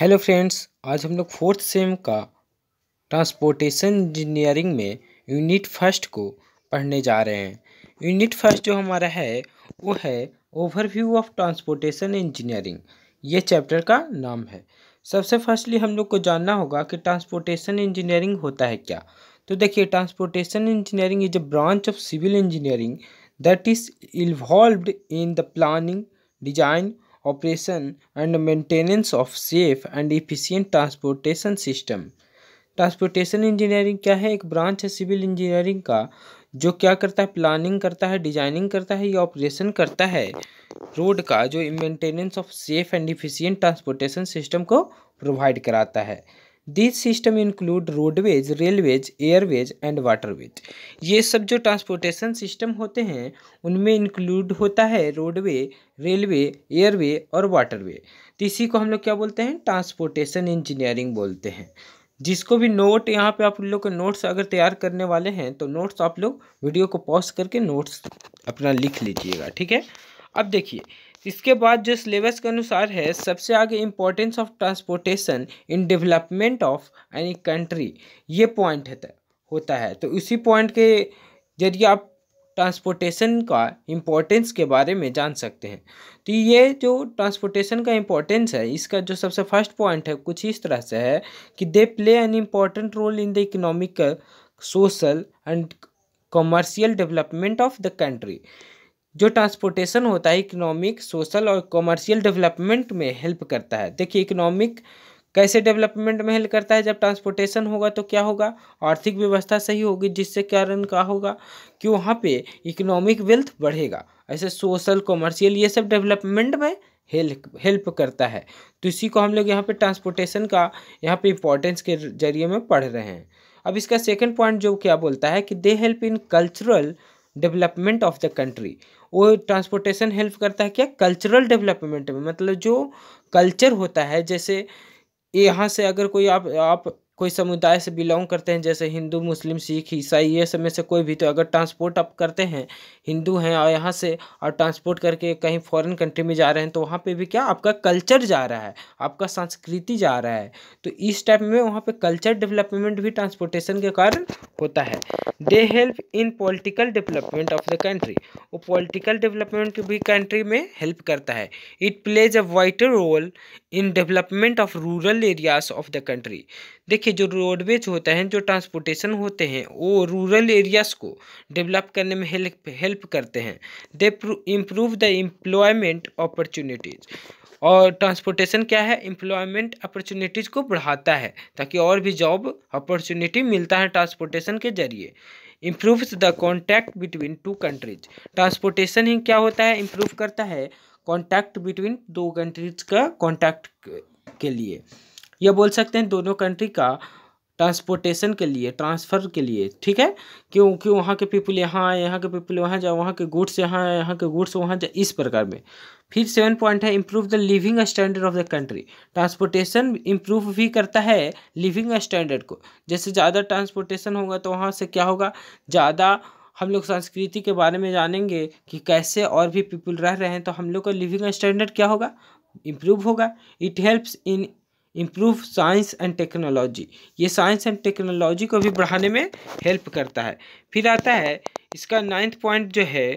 Hello friends आज हम लोग फोर्थ सेम का ट्रांसपोर्टेशन इंजीनियरिंग में यूनिट फर्स्ट को पढ़ने जा रहे हैं यूनिट फर्स्ट जो हमारा है वो है ओवरव्यू ऑफ ट्रांसपोर्टेशन इंजीनियरिंग ये चैप्टर का नाम है सबसे फर्स्टली हम लोग को जानना होगा कि ट्रांसपोर्टेशन इंजीनियरिंग होता है क्या तो देखिए transportation engineering is a branch of civil engineering that is involve in the planning design operation and maintenance of safe and efficient transportation system transportation engineering क्या है एक ब्रांच है सिविल इंजीनियरिंग का जो क्या करता है प्लानिंग करता है डिजाइनिंग करता है या ऑपरेशन करता है रोड का जो maintenance of safe and efficient transportation system को प्रोवाइड कराता है this system include roadways railways airways and waterways ये सब जो ट्रांसपोर्टेशन सिस्टम होते हैं उनमें इंक्लूड होता है रोडवे रेलवे एयरवे और वाटरवे तो इसी को हम लोग क्या बोलते हैं ट्रांसपोर्टेशन इंजीनियरिंग बोलते हैं जिसको भी नोट यहाँ पे आप लोग के नोट्स अगर तैयार करने वाले हैं तो नोट्स आप लोग वीडियो को पॉज करके नोट्स अपना लिख लीजिएगा ठीक है अब देखिए इसके बाद जो सिलेबस के अनुसार है सबसे आगे importance of transportation in development of any country ये पॉइंट है तो, होता है तो उसी पॉइंट के जरिए आप ट्रांसपोर्टेशन का इम्पोर्टेंस के बारे में जान सकते हैं तो ये जो ट्रांसपोर्टेशन का इम्पोर्टेंस है इसका जो सबसे फर्स्ट पॉइंट है कुछ इस तरह से है कि they play an important role in the economic social and commercial development of the country जो ट्रांसपोर्टेशन होता है इकोनॉमिक सोशल और कॉमर्शियल डेवलपमेंट में हेल्प करता है देखिए इकोनॉमिक कैसे डेवलपमेंट में हेल्प करता है जब ट्रांसपोर्टेशन होगा तो क्या होगा आर्थिक व्यवस्था सही होगी जिससे कारण क्या होगा कि वहाँ पे इकोनॉमिक वेल्थ बढ़ेगा ऐसे सोशल कॉमर्शियल ये सब डेवलपमेंट में हेल्प हेल्प करता है तो इसी को हम लोग यहाँ पे ट्रांसपोर्टेशन का यहाँ पे इम्पोर्टेंस के जरिए में पढ़ रहे हैं अब इसका सेकंड पॉइंट जो क्या बोलता है कि they help in cultural development of the country वो ट्रांसपोर्टेशन हेल्प करता है क्या कल्चरल डेवलपमेंट में मतलब जो कल्चर होता है जैसे यहाँ से अगर कोई आप आप कोई समुदाय से बिलोंग करते हैं जैसे हिंदू मुस्लिम सिख ईसाई ये सब में से कोई भी तो अगर ट्रांसपोर्ट आप करते हैं हिंदू हैं और यहाँ से और ट्रांसपोर्ट करके कहीं फॉरेन कंट्री में जा रहे हैं तो वहाँ पे भी क्या आपका कल्चर जा रहा है आपका संस्कृति जा रहा है तो इस टाइप में वहाँ पर कल्चर डेवलपमेंट भी ट्रांसपोर्टेशन के कारण होता है they help in political development of the country वो पोलिटिकल डेवलपमेंट भी कंट्री में हेल्प करता है it plays a vital role in development of rural areas of the country देखिए देखिए जो रोडवेज होता है जो ट्रांसपोर्टेशन होते हैं वो रूरल एरियाज़ को डेवलप करने में हेल्प हेल्प करते हैं they improve the employment opportunities और ट्रांसपोर्टेशन क्या है एम्प्लॉयमेंट अपॉर्चुनिटीज़ को बढ़ाता है ताकि और भी जॉब अपॉर्चुनिटी मिलता है ट्रांसपोर्टेशन के जरिए improve the contact between two countries transportation ही क्या होता है इम्प्रूव करता है कॉन्टैक्ट बिटवीन दो कंट्रीज का कॉन्टैक्ट के लिए या बोल सकते हैं दोनों कंट्री का ट्रांसपोर्टेशन के लिए ट्रांसफ़र के लिए ठीक है क्योंकि वहाँ के पीपल यहाँ आए यहाँ के पीपल वहाँ जाए वहाँ के गुड्स यहाँ आए यहाँ के गुड्स वहाँ जाए इस प्रकार में फिर सेवन पॉइंट है improve the living standard of the country transportation improve भी करता है लिविंग स्टैंडर्ड को जैसे ज़्यादा ट्रांसपोर्टेशन होगा तो वहाँ से क्या होगा ज़्यादा हम लोग संस्कृति के बारे में जानेंगे कि कैसे और भी पीपल रह रहे हैं तो हम लोग का लिविंग स्टैंडर्ड क्या होगा इम्प्रूव होगा it helps in improve science and technology ये साइंस एंड टेक्नोलॉजी को भी बढ़ाने में हेल्प करता है फिर आता है इसका नाइन्थ पॉइंट जो है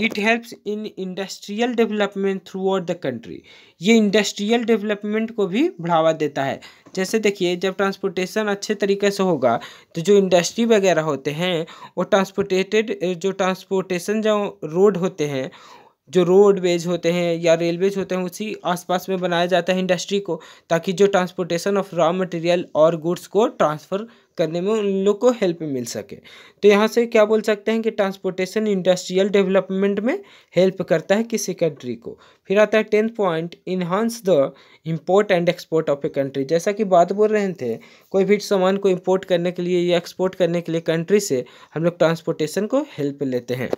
it helps in industrial development throughout the country ये इंडस्ट्रियल डेवलपमेंट को भी बढ़ावा देता है जैसे देखिए जब ट्रांसपोर्टेशन अच्छे तरीके से होगा तो जो इंडस्ट्री वगैरह होते हैं वो ट्रांसपोर्टेटेड जो ट्रांसपोर्टेशन जो रोड होते हैं जो रोडवेज होते हैं या रेलवेज होते हैं उसी आसपास में बनाया जाता है इंडस्ट्री को ताकि जो ट्रांसपोर्टेशन ऑफ रॉ मटेरियल और गुड्स को ट्रांसफ़र करने में उन लोग को हेल्प मिल सके तो यहाँ से क्या बोल सकते हैं कि ट्रांसपोर्टेशन इंडस्ट्रियल डेवलपमेंट में हेल्प करता है किसी कंट्री को फिर आता है tenth point enhance the import and export of a country जैसा कि बात बोल रहे थे कोई भी सामान को इम्पोर्ट करने के लिए या एक्सपोर्ट करने के लिए कंट्री से हम लोग ट्रांसपोर्टेशन को हेल्प लेते हैं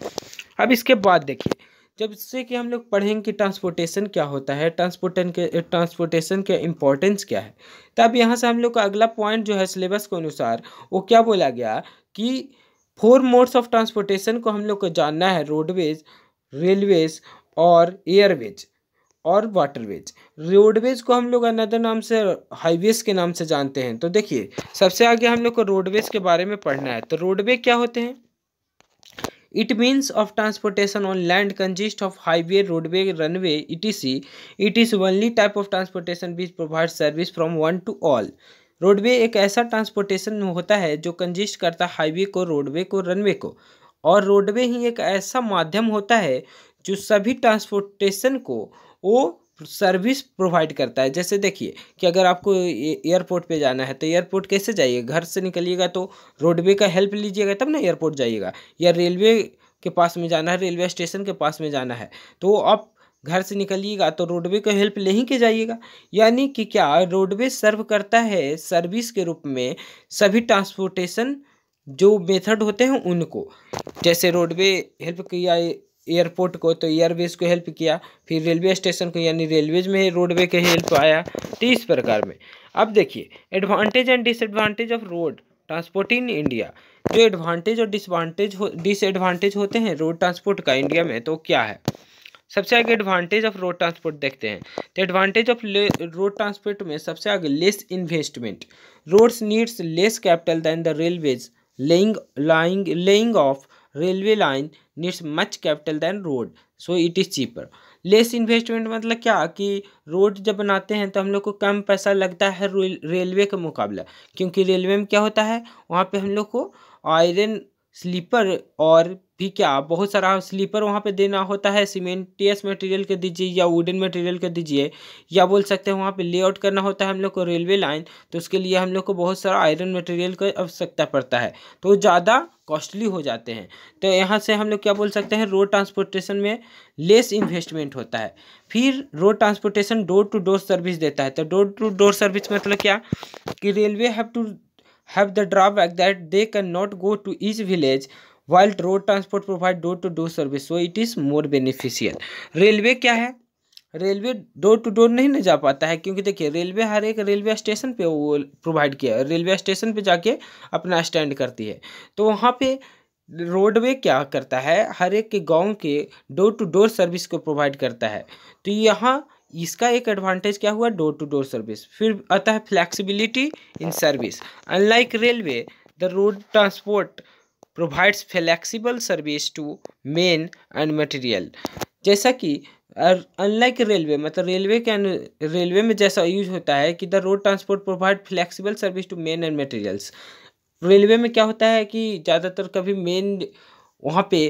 अब इसके बाद देखिए जब इससे कि हम लोग पढ़ेंगे कि ट्रांसपोर्टेशन क्या होता है ट्रांसपोर्टन के ट्रांसपोर्टेशन के इम्पोर्टेंस क्या है तब यहाँ से हम लोग का अगला पॉइंट जो है सिलेबस के अनुसार वो क्या बोला गया कि फोर मोड्स ऑफ ट्रांसपोर्टेशन को हम लोग को जानना है रोडवेज रेलवेज और एयरवेज और वाटरवेज रोडवेज को हम लोग अनदर नाम से हाईवेज के नाम से जानते हैं तो देखिए सबसे आगे हम लोग को रोडवेज के बारे में पढ़ना है तो रोडवे क्या होते हैं it means of transportation on land consist of highway roadway runway it is see it is only type of transportation which provide service from one to all roadway एक ऐसा ट्रांसपोर्टेशन होता है जो कंजिस्ट करता highway को roadway को runway को और रोडवे ही एक ऐसा माध्यम होता है जो सभी ट्रांसपोर्टेशन को वो सर्विस प्रोवाइड करता है जैसे देखिए कि अगर आपको एयरपोर्ट पे जाना है तो एयरपोर्ट कैसे जाइए घर से निकलिएगा तो रोडवे का हेल्प लीजिएगा तब ना एयरपोर्ट जाइएगा या रेलवे के पास में जाना है रेलवे स्टेशन के पास में जाना है तो आप घर से निकलिएगा तो रोडवे का हेल्प ले ही के जाइएगा यानी कि क्या रोडवे सर्व करता है सर्विस के रूप में सभी ट्रांसपोर्टेशन जो मेथड होते हैं उनको जैसे रोडवे हेल्प किया एयरपोर्ट को तो एयरवेज को हेल्प किया फिर रेलवे स्टेशन को यानी रेलवेज में रोडवे के हेल्प आया तो इस प्रकार में अब देखिए advantage and disadvantage of road transport in India जो एडवांटेज और डिसवांटेज हो डिसएडवांटेज होते हैं रोड ट्रांसपोर्ट का इंडिया में तो क्या है सबसे आगे एडवांटेज ऑफ रोड ट्रांसपोर्ट देखते हैं तो एडवांटेज ऑफ रोड ट्रांसपोर्ट में सबसे आगे less investment roads needs less capital than the railways laying lying laying of railway line needs much capital than road so it is cheaper less investment मतलब क्या कि road जब बनाते हैं तो हम लोग को कम पैसा लगता है रेलवे के मुकाबला क्योंकि रेलवे में क्या होता है वहाँ पे हम लोग को आयरन स्लीपर और भी क्या बहुत सारा स्लीपर वहाँ पे देना होता है सीमेंटियस मटेरियल के दीजिए या वुडन मटेरियल के दीजिए या बोल सकते हैं वहाँ पे लेआउट करना होता है हम लोग को रेलवे लाइन तो उसके लिए हम लोग को बहुत सारा आयरन मटेरियल की आवश्यकता पड़ता है तो ज़्यादा कॉस्टली हो जाते हैं तो यहाँ से हम लोग क्या बोल सकते हैं रोड ट्रांसपोर्टेशन में लेस इन्वेस्टमेंट होता है फिर road transportation door to door service देता है तो डोर टू डोर सर्विस मतलब क्या कि railway have to have the drawback that they cannot go to each village while road transport provide door to door service so it is more beneficial railway क्या है railway door to door नहीं ना जा पाता है क्योंकि देखिए railway हर एक रेलवे स्टेशन पे वो प्रोवाइड किया है रेलवे स्टेशन पे जाके अपना स्टैंड करती है तो वहाँ पे रोडवे क्या करता है हर एक के गांव के डोर टू डोर सर्विस को प्रोवाइड करता है तो यहाँ इसका एक एडवांटेज क्या हुआ डोर टू डोर सर्विस फिर आता है flexibility in service unlike railway the road transport provides flexible service to men and material जैसा कि अनलाइक रेलवे मतलब रेलवे के रेलवे में जैसा यूज होता है कि the road transport provide flexible service to men and materials railway में क्या होता है कि ज़्यादातर कभी मेन वहाँ पे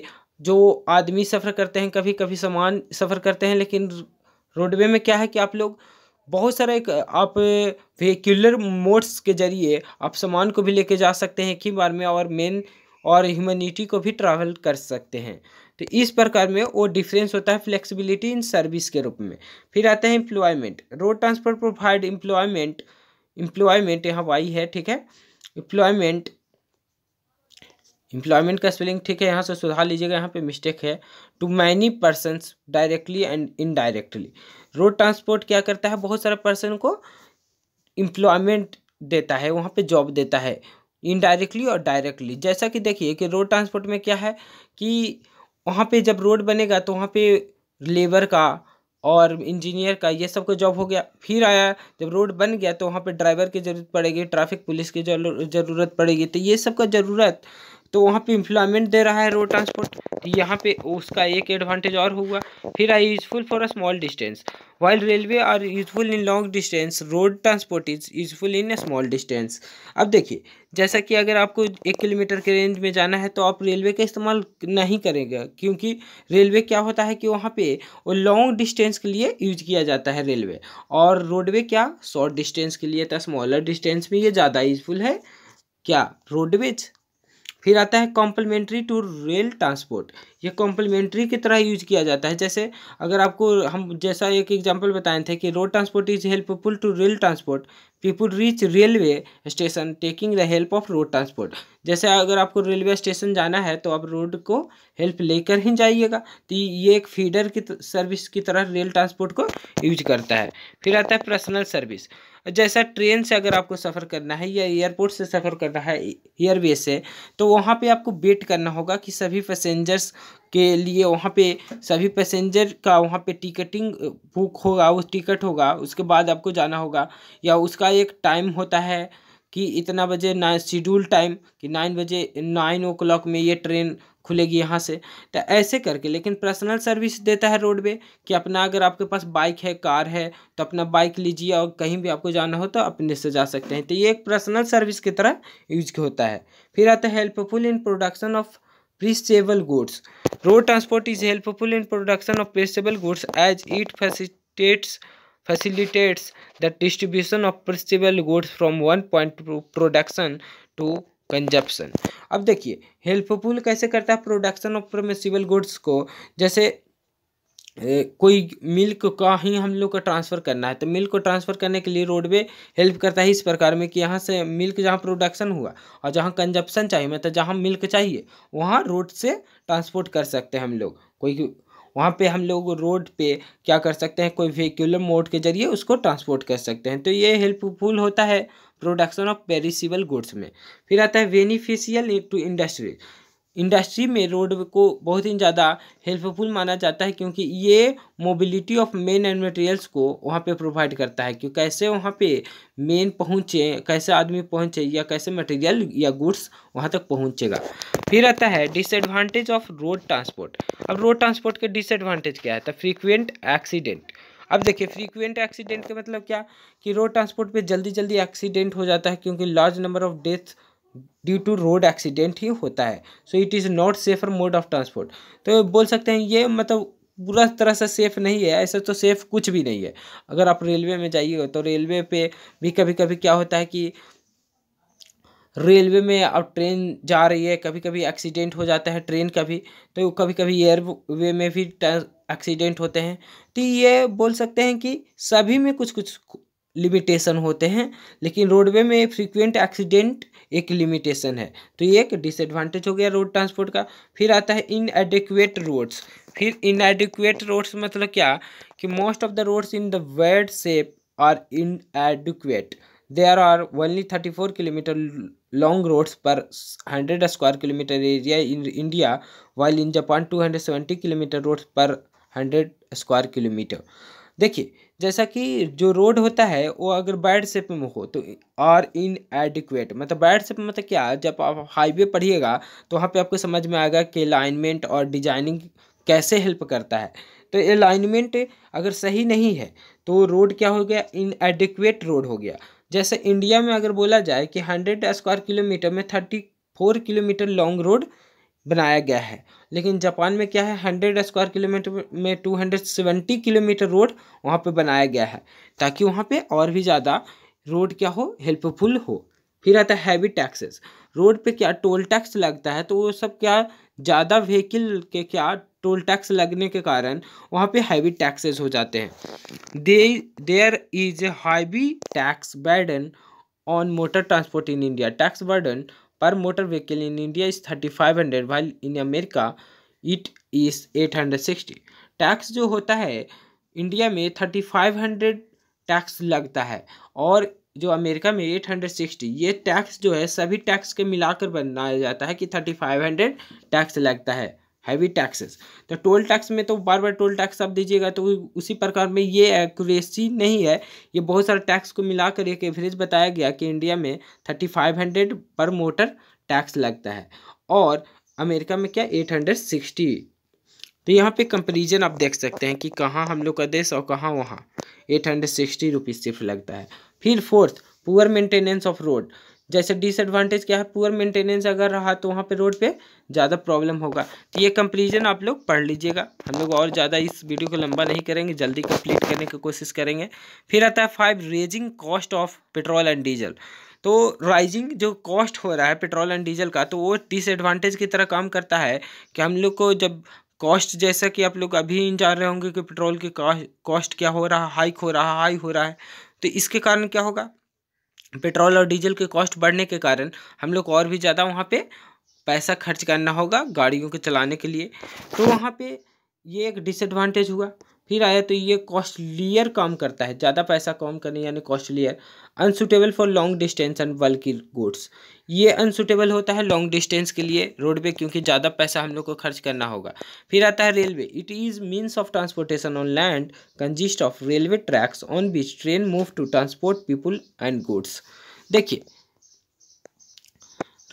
जो आदमी सफ़र करते हैं कभी कभी सामान सफ़र करते हैं लेकिन रोडवे में क्या है कि आप लोग बहुत सारे एक आप वेहिकुलर मोड्स के जरिए आप सामान को भी लेके जा सकते हैं कि बार में और मेन और ह्यूमनिटी को भी ट्रैवल कर सकते हैं तो इस प्रकार में वो डिफरेंस होता है फ्लेक्सिबिलिटी इन सर्विस के रूप में फिर आते हैं employment road transport provide employment employment यहाँ वाई है ठीक है एम्प्लॉयमेंट एम्प्लॉयमेंट का स्पेलिंग ठीक है यहाँ से सुधार लीजिएगा यहाँ पे मिस्टेक है to many person directly and indirectly road transport क्या करता है बहुत सारे पर्सन को एम्प्लॉयमेंट देता है वहाँ पे जॉब देता है इनडायरेक्टली और डायरेक्टली जैसा कि देखिए कि रोड ट्रांसपोर्ट में क्या है कि वहाँ पे जब रोड बनेगा तो वहाँ पे लेबर का और इंजीनियर का ये सब का जॉब हो गया फिर आया जब रोड बन गया तो वहाँ पे ड्राइवर की ज़रूरत पड़ेगी ट्रैफिक पुलिस की ज़रूरत पड़ेगी तो ये सब का ज़रूरत तो वहाँ पे इम्प्लॉयमेंट दे रहा है रोड तो ट्रांसपोर्ट यहाँ पे उसका एक एडवांटेज और हुआ फिर I useful for a small distance while railway are useful in long distance road transport is useful in a small distance अब देखिए जैसा कि अगर आपको एक किलोमीटर के रेंज में जाना है तो आप रेलवे का इस्तेमाल नहीं करेंगे क्योंकि रेलवे क्या होता है कि वहाँ पे वो लॉन्ग डिस्टेंस के लिए यूज किया जाता है रेलवे और रोडवे क्या शॉर्ट डिस्टेंस के लिए था स्मॉलर डिस्टेंस में ये ज़्यादा यूजफुल है क्या रोडवेज फिर आता है कॉम्प्लीमेंट्री टू रेल ट्रांसपोर्ट यह कॉम्प्लीमेंट्री की तरह यूज किया जाता है जैसे अगर आपको हम जैसा एक एग्जाम्पल बताए थे कि road transport is helpful to rail transport people reach railway station taking the help of road transport जैसे अगर आपको रेलवे स्टेशन जाना है तो आप रोड को हेल्प लेकर ही जाइएगा तो ये एक फीडर की सर्विस की तरह रेल ट्रांसपोर्ट को यूज करता है फिर आता है पर्सनल सर्विस जैसा ट्रेन से अगर आपको सफ़र करना है या एयरपोर्ट से सफ़र करना है एयरवे से तो वहाँ पे आपको वेट करना होगा कि सभी पैसेंजर्स के लिए वहाँ पे सभी पैसेंजर का वहाँ पे टिकटिंग बुक होगा वो टिकट होगा उसके बाद आपको जाना होगा या उसका एक टाइम होता है कि इतना बजे ना शेड्यूल टाइम कि नाइन बजे नाइन ओ क्लॉक में ये ट्रेन खुलेगी यहाँ से तो ऐसे करके लेकिन पर्सनल सर्विस देता है रोडवे कि अपना अगर आपके पास बाइक है कार है तो अपना बाइक लीजिए और कहीं भी आपको जाना हो तो अपने से जा सकते हैं तो ये एक पर्सनल सर्विस की तरह यूज होता है फिर आता है helpful in production of perishable goods road transport is helpful in production of perishable goods as it facilitates facilitates the distribution of perishable goods from one point to production to consumption अब देखिए helpful कैसे करता है production of permissible goods को जैसे कोई milk का ही हम लोग को ट्रांसफ़र करना है तो मिल्क को ट्रांसफ़र करने के लिए रोडवे हेल्प करता है इस प्रकार में कि यहाँ से मिल्क जहाँ प्रोडक्शन हुआ और जहाँ कंजप्शन चाहिए मतलब जहाँ मिल्क चाहिए वहाँ रोड से ट्रांसपोर्ट कर सकते हैं हम लोग कोई वहाँ पे हम लोग रोड पे क्या कर सकते हैं कोई वेक्यूलम मोड के जरिए उसको ट्रांसपोर्ट कर सकते हैं तो ये हेल्पफुल होता है प्रोडक्शन ऑफ पेरिसिबल गुड्स में फिर आता है बेनिफिशियल टू इंडस्ट्रीज इंडस्ट्री में रोड को बहुत ही ज़्यादा हेल्पफुल माना जाता है क्योंकि ये mobility of men and materials को वहाँ पे प्रोवाइड करता है कि कैसे वहाँ पे मेन पहुँचे कैसे आदमी पहुँचे या कैसे मटेरियल या गुड्स वहाँ तक पहुँचेगा फिर आता है डिसएडवांटेज ऑफ रोड ट्रांसपोर्ट अब रोड ट्रांसपोर्ट का डिसएडवांटेज क्या है तो फ्रीक्वेंट एक्सीडेंट अब देखिए फ्रीक्वेंट एक्सीडेंट का मतलब क्या कि रोड ट्रांसपोर्ट पे जल्दी जल्दी एक्सीडेंट हो जाता है क्योंकि large number of death due to road accident ही होता है so it is not safer mode of transport तो बोल सकते हैं ये मतलब पूरा तरह से सेफ़ नहीं है ऐसा तो सेफ़ कुछ भी नहीं है अगर आप रेलवे में जाइए तो रेलवे पे भी कभी कभी क्या होता है कि रेलवे में अब ट्रेन जा रही है कभी कभी एक्सीडेंट हो जाता है ट्रेन का भी तो कभी कभी एयरवे में भी एक्सीडेंट होते हैं तो ये बोल सकते हैं कि सभी में कुछ कुछ लिमिटेशन होते हैं लेकिन रोडवे में फ्रीक्वेंट एक्सीडेंट एक लिमिटेशन है तो ये एक डिसएडवांटेज हो गया रोड ट्रांसपोर्ट का फिर आता है इन एडिक्वेट रोड्स फिर इन एडिक्वेट रोड्स मतलब क्या कि most of the roads in the world shape are inadequate there are only thirty four kilometre long roads per hundred square kilometre area in India while in Japan two hundred seventy kilometre roads per hundred square kilometre देखिए जैसा कि जो road होता है वो अगर bad shape में हो तो आर इन एडिक्वेट मतलब बैड शेप मतलब क्या जब आप हाईवे पढ़िएगा तो वहाँ पे आपको समझ में आएगा कि अलाइनमेंट और डिजाइनिंग कैसे हेल्प करता है तो अलाइनमेंट अगर सही नहीं है तो रोड क्या हो गया इन एडिक्वेट रोड हो गया जैसे इंडिया में अगर बोला जाए कि हंड्रेड स्क्वायर किलोमीटर में thirty four kilometre long road बनाया गया है लेकिन जापान में क्या है हंड्रेड स्क्वायर किलोमीटर में two hundred seventy kilometre road वहाँ पे बनाया गया है ताकि वहाँ पे और भी ज़्यादा रोड क्या हो हेल्पफुल हो फिर आता है हैवी टैक्सेस रोड पे क्या टोल टैक्स लगता है तो वो सब क्या ज़्यादा व्हीकल के क्या टोल टैक्स लगने के कारण वहाँ पे हैवी टैक्सेस हो जाते हैं दे there is a heavy tax burden on motor transport in India tax burden पर motor vehicle in India is thirty five hundred while in America it is eight hundred sixty tax जो होता है India में thirty five hundred tax लगता है और जो America में एट हंड्रेड सिक्सटी ये टैक्स जो है सभी टैक्स के मिलाकर बनाया जाता है कि थर्टी फाइव हंड्रेड टैक्स लगता है हैवी टैक्सेस तो टोल टैक्स में तो बार बार टोल टैक्स आप दीजिएगा तो उसी प्रकार में ये एक्यूरेसी नहीं है ये बहुत सारे टैक्स को मिलाकर एक एवरेज बताया गया कि इंडिया में थर्टी फाइव हंड्रेड पर मोटर टैक्स लगता है और अमेरिका में क्या एट हंड्रेड सिक्सटी तो यहाँ पे कंपेरिजन आप देख सकते हैं कि कहाँ हम लोग का देश और कहाँ वहाँ एट हंड्रेड सिक्सटी रुपीज़ सिर्फ लगता है फिर fourth poor maintenance of road जैसे डिसएडवांटेज क्या है पुअर मेंटेनेंस अगर रहा तो वहाँ पे रोड पे ज़्यादा प्रॉब्लम होगा तो ये कंपेरिजन आप लोग पढ़ लीजिएगा हम लोग और ज़्यादा इस वीडियो को लंबा नहीं करेंगे जल्दी कंप्लीट करने की कोशिश करेंगे फिर आता है five raising cost of petrol and diesel तो राइजिंग जो कॉस्ट हो रहा है पेट्रोल एंड डीजल का तो वो डिसएडवांटेज की तरह काम करता है कि हम लोग को जब कॉस्ट जैसा कि आप लोग अभी जान रहे होंगे कि पेट्रोल की कॉस्ट क्या हो रहा हाइक हो रहा हाई हो रहा है तो इसके कारण क्या होगा पेट्रोल और डीजल के कॉस्ट बढ़ने के कारण हम लोग को और भी ज़्यादा वहाँ पे पैसा खर्च करना होगा गाड़ियों के चलाने के लिए तो वहाँ पे ये एक डिसएडवांटेज हुआ फिर आया तो ये कॉस्टलियर काम करता है ज़्यादा पैसा कम करने यानी costlier unsuitable for long distance and bulky goods ये अनसुटेबल होता है लॉन्ग डिस्टेंस के लिए रोड पे क्योंकि ज़्यादा पैसा हम लोग को खर्च करना होगा फिर आता है railway it is means of transportation on land consist of railway tracks on which train move to transport people and goods देखिए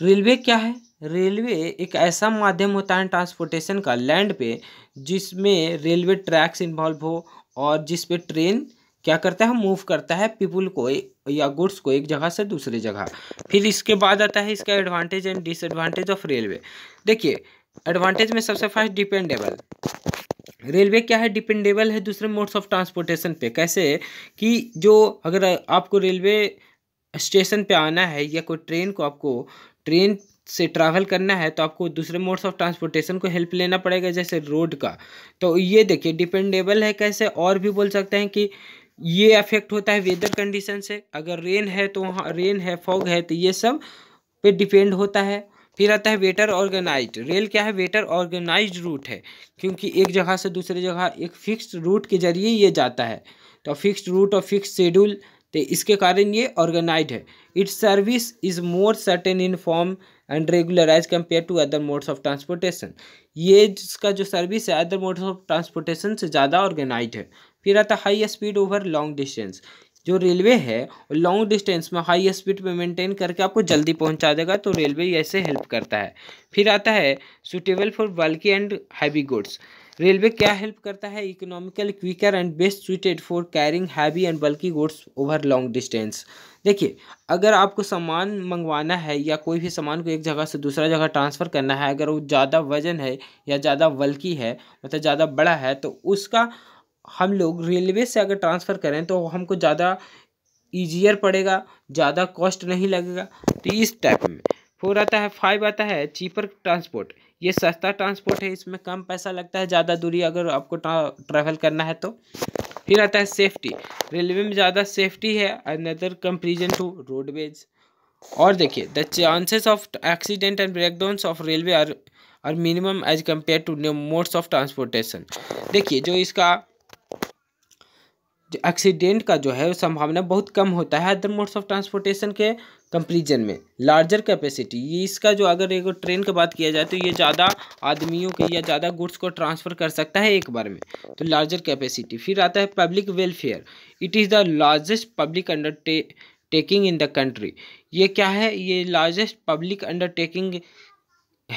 रेलवे क्या है रेलवे एक ऐसा माध्यम होता है ट्रांसपोर्टेशन का लैंड पे जिसमें रेलवे ट्रैक्स इन्वॉल्व हो और जिस पे ट्रेन क्या करता है मूव करता है पीपुल को या गुड्स को एक जगह से दूसरे जगह फिर इसके बाद आता है इसका advantage and disadvantage of railway देखिए एडवांटेज में सबसे फर्स्ट डिपेंडेबल रेलवे क्या है डिपेंडेबल है दूसरे मोड्स ऑफ ट्रांसपोर्टेशन पे कैसे कि जो अगर आपको रेलवे स्टेशन पे आना है या कोई ट्रेन को आपको ट्रेन से ट्रैवल करना है तो आपको दूसरे मोड्स ऑफ ट्रांसपोर्टेशन को हेल्प लेना पड़ेगा जैसे रोड का तो ये देखिए डिपेंडेबल है कैसे और भी बोल सकते हैं कि ये अफेक्ट होता है वेदर कंडीशन से अगर रेन है तो वहाँ रेन है फॉग है तो ये सब पे डिपेंड होता है फिर आता है वेटर ऑर्गेनाइज रेल क्या है वेटर ऑर्गेनाइज रूट है क्योंकि एक जगह से दूसरे जगह एक फिक्स रूट के जरिए ये जाता है तो फिक्स्ड रूट और फिक्स शेड्यूल तो इसके कारण ये ऑर्गेनाइज है its service is more certain in form and regular as compare to other modes of transportation ये इसका जो सर्विस है अदर मोड्स ऑफ ट्रांसपोर्टेशन से ज़्यादा ऑर्गेनाइज है फिर आता high speed over long distance जो रेलवे है लॉन्ग डिस्टेंस में हाई स्पीड पे मेंटेन करके आपको जल्दी पहुंचा देगा तो रेलवे ऐसे हेल्प करता है फिर आता है suitable for bulky and heavy goods railway क्या हेल्प करता है economical quicker and best suited for carrying heavy and bulky goods over long distance देखिए अगर आपको सामान मंगवाना है या कोई भी सामान को एक जगह से दूसरा जगह ट्रांसफ़र करना है अगर वो ज़्यादा वजन है या ज़्यादा बल्कि है मतलब ज़्यादा बड़ा है तो उसका हम लोग रेलवे से अगर ट्रांसफ़र करें तो हमको ज़्यादा ईजियर पड़ेगा ज़्यादा कॉस्ट नहीं लगेगा तो इस टाइप में फोर आता है फाइव आता है चीपर ट्रांसपोर्ट ये सस्ता ट्रांसपोर्ट है इसमें कम पैसा लगता है ज़्यादा दूरी अगर आपको ट्रैवल करना है तो फिर आता है सेफ्टी रेलवे में ज़्यादा सेफ्टी है अनदर कंपेरिजन टू रोडवेज और देखिए the chances of accident and breakdown of railway are are minimum as compare to modes of transportation देखिए जो इसका एक्सीडेंट का जो है संभावना बहुत कम होता है अदर मोड्स ऑफ ट्रांसपोर्टेशन के कंपेरिजन में लार्जर कैपेसिटी ये इसका जो अगर एक ट्रेन की बात किया जाए तो ये ज़्यादा आदमियों के या ज़्यादा गुड्स को ट्रांसफ़र कर सकता है एक बार में तो लार्जर कैपेसिटी फिर आता है public welfare it is the largest public undertaking in the country ये क्या है ये लार्जेस्ट पब्लिक अंडरटेकिंग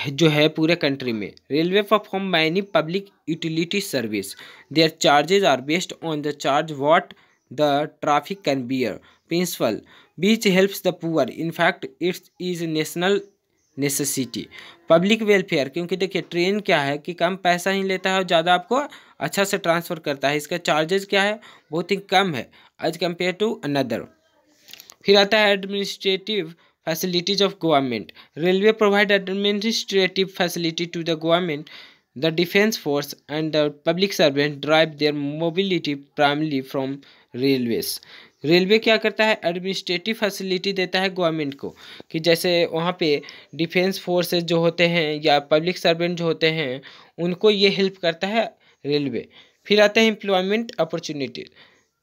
जो है पूरे कंट्री में railway perform many public utility service their charges are based on the charge what the traffic can bear principle which helps the poor in fact it's is national necessity public welfare क्योंकि देखिए train क्या है कि कम पैसा ही लेता है और ज़्यादा आपको अच्छा से ट्रांसफ़र करता है इसका चार्जेज क्या है बहुत ही कम है एज कम्पेयर टू अनदर फिर आता है administrative facilities of government railway provide administrative facility to the government the defense force and the public servant drive their mobility primarily from railways railway क्या करता है एडमिनिस्ट्रेटिव फैसिलिटी देता है government को कि जैसे वहाँ पे डिफेंस फोर्सेज जो होते हैं या पब्लिक सर्वेंट जो होते हैं उनको ये हेल्प करता है रेलवे फिर आते हैं employment opportunities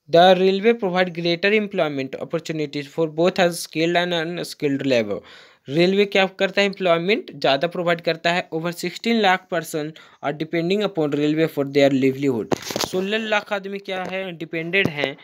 The railway provide greater employment opportunities for both skilled and unskilled labor. Railway क्या करता है एम्प्लॉयमेंट ज़्यादा प्रोवाइड करता है over sixteen lakh person are depending upon railway for their livelihood सोलह लाख आदमी क्या है डिपेंडेड हैं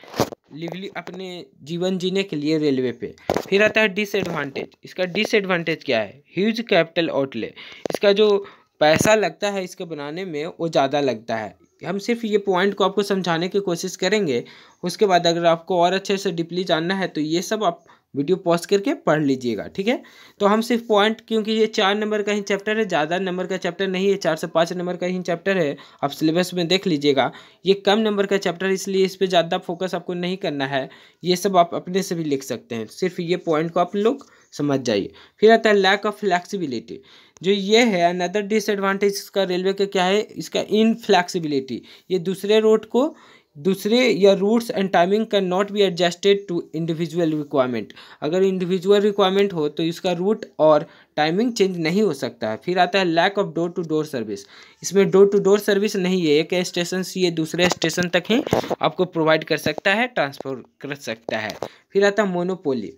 लिवली अपने जीवन जीने के लिए रेलवे पे फिर आता है डिसएडवांटेज इसका डिसएडवांटेज क्या है ह्यूज कैपिटल आउटले इसका जो पैसा लगता है इसके बनाने में वो ज़्यादा लगता है हम सिर्फ ये पॉइंट को आपको समझाने की कोशिश करेंगे उसके बाद अगर आपको और अच्छे से डीपली जानना है तो ये सब आप वीडियो पॉज करके पढ़ लीजिएगा ठीक है तो हम सिर्फ पॉइंट क्योंकि ये चार नंबर का ही चैप्टर है ज़्यादा नंबर का चैप्टर नहीं है चार से पाँच नंबर का ही चैप्टर है आप सिलेबस में देख लीजिएगा ये कम नंबर का चैप्टर इसलिए इस पर ज़्यादा फोकस आपको नहीं करना है ये सब आप अपने से भी लिख सकते हैं सिर्फ ये पॉइंट को आप लोग समझ जाइए फिर आता है लैक ऑफ फ्लैक्सिबिलिटी जो ये है अनदर डिसएडवांटेज इसका रेलवे का क्या है इसका इनफ्लैक्सिबिलिटी ये दूसरे रोड को दूसरे या routes and timing can not be adjusted to individual requirement अगर इंडिविजुअल रिक्वायरमेंट हो तो इसका रूट और टाइमिंग चेंज नहीं हो सकता है फिर आता है lack of door to door service इसमें डोर टू डोर सर्विस नहीं है एक स्टेशन से ये दूसरे स्टेशन तक ही आपको प्रोवाइड कर सकता है ट्रांसफर कर सकता है फिर आता है monopoly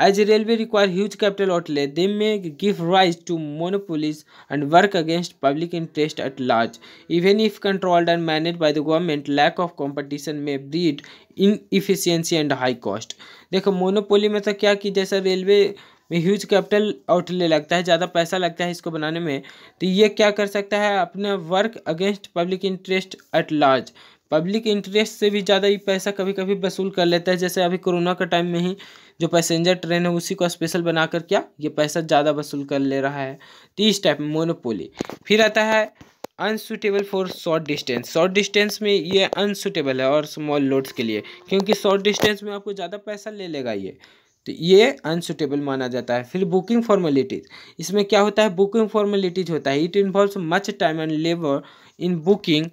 as railway require huge capital outlay they may give rise to monopolies and work against public interest at large even if controlled and manage by the government lack of competition may breed inefficiency and high cost देखो monopoly में तो क्या कि जैसा railway में huge capital outlay लगता है ज़्यादा पैसा लगता है इसको बनाने में तो ये क्या कर सकता है अपना work against public interest at large public interest से भी ज़्यादा ये पैसा कभी कभी वसूल कर लेता है जैसे अभी कोरोना का टाइम में ही जो पैसेंजर ट्रेन है उसी को स्पेशल बना कर क्या ये पैसा ज़्यादा वसूल कर ले रहा है तो इस टाइप में मोनोपोली फिर आता है unsuitable for short distance short distance में ये अनसुटेबल है और स्मॉल लोड्स के लिए क्योंकि शॉर्ट डिस्टेंस में आपको ज़्यादा पैसा ले लेगा ये तो ये अनसुटेबल माना जाता है फिर बुकिंग फॉर्मेलिटीज़ इसमें क्या होता है बुकिंग फॉर्मेलिटीज़ होता है it involve much time and labour in booking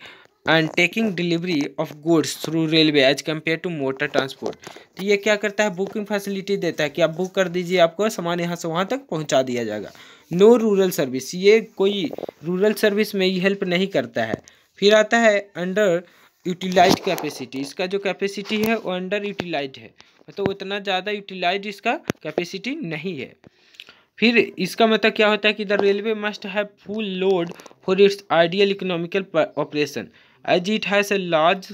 and taking delivery of goods through railway as compare to motor transport तो ये क्या करता है बुकिंग फैसिलिटी देता है कि आप बुक कर दीजिए आपको सामान यहाँ से वहाँ तक पहुँचा दिया जाएगा नो रूरल सर्विस ये कोई रूरल सर्विस में ये हेल्प नहीं करता है फिर आता है अंडर यूटिलाइज कैपेसिटी इसका जो कैपेसिटी है वो अंडर यूटिलाइज है मतलब तो उतना ज़्यादा यूटिलाइज इसका कैपेसिटी नहीं है फिर इसका मतलब क्या होता है कि the railway must have full load for its ideal economical operation as it has a large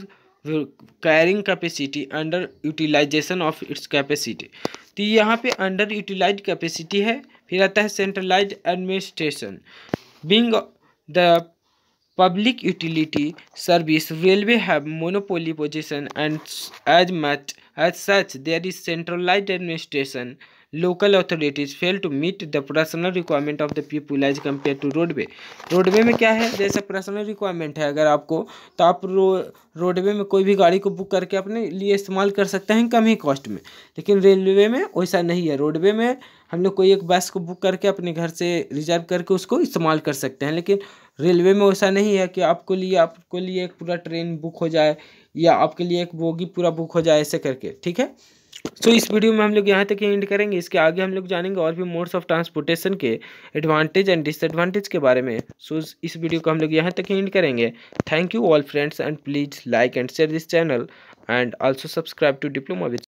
carrying capacity under utilisation of its capacity तो यहाँ पे अंडर यूटिलाइज कैपेसिटी है फिर आता है centralise administration being the public utility service railway have monopoly position and as much as such there is centralise administration local authorities fail to meet the personal requirement of the people as compare to roadway roadway में क्या है जैसे personal requirement है अगर आपको तो आप रो roadway में कोई भी गाड़ी को बुक करके अपने लिए इस्तेमाल कर सकते हैं कम ही कॉस्ट में लेकिन रेलवे में वैसा नहीं है रोडवे में हम लोग कोई एक बस को बुक करके अपने घर से रिजर्व करके उसको इस्तेमाल कर सकते हैं लेकिन रेलवे में वैसा नहीं है कि आपको लिए आपको लिए एक पूरा ट्रेन बुक हो जाए या आपके लिए एक बोगी पूरा बुक हो जाए ऐसे करके ठीक है सो so, इस वीडियो में हम लोग यहाँ तक एंड करेंगे इसके आगे हम लोग जानेंगे और भी मोड्स ऑफ ट्रांसपोर्टेशन के एडवांटेज एंड डिसएडवांटेज के बारे में सो so, इस वीडियो को हम लोग यहाँ तक एंड करेंगे thank you all friends and please like and share this channel and also subscribe to diploma with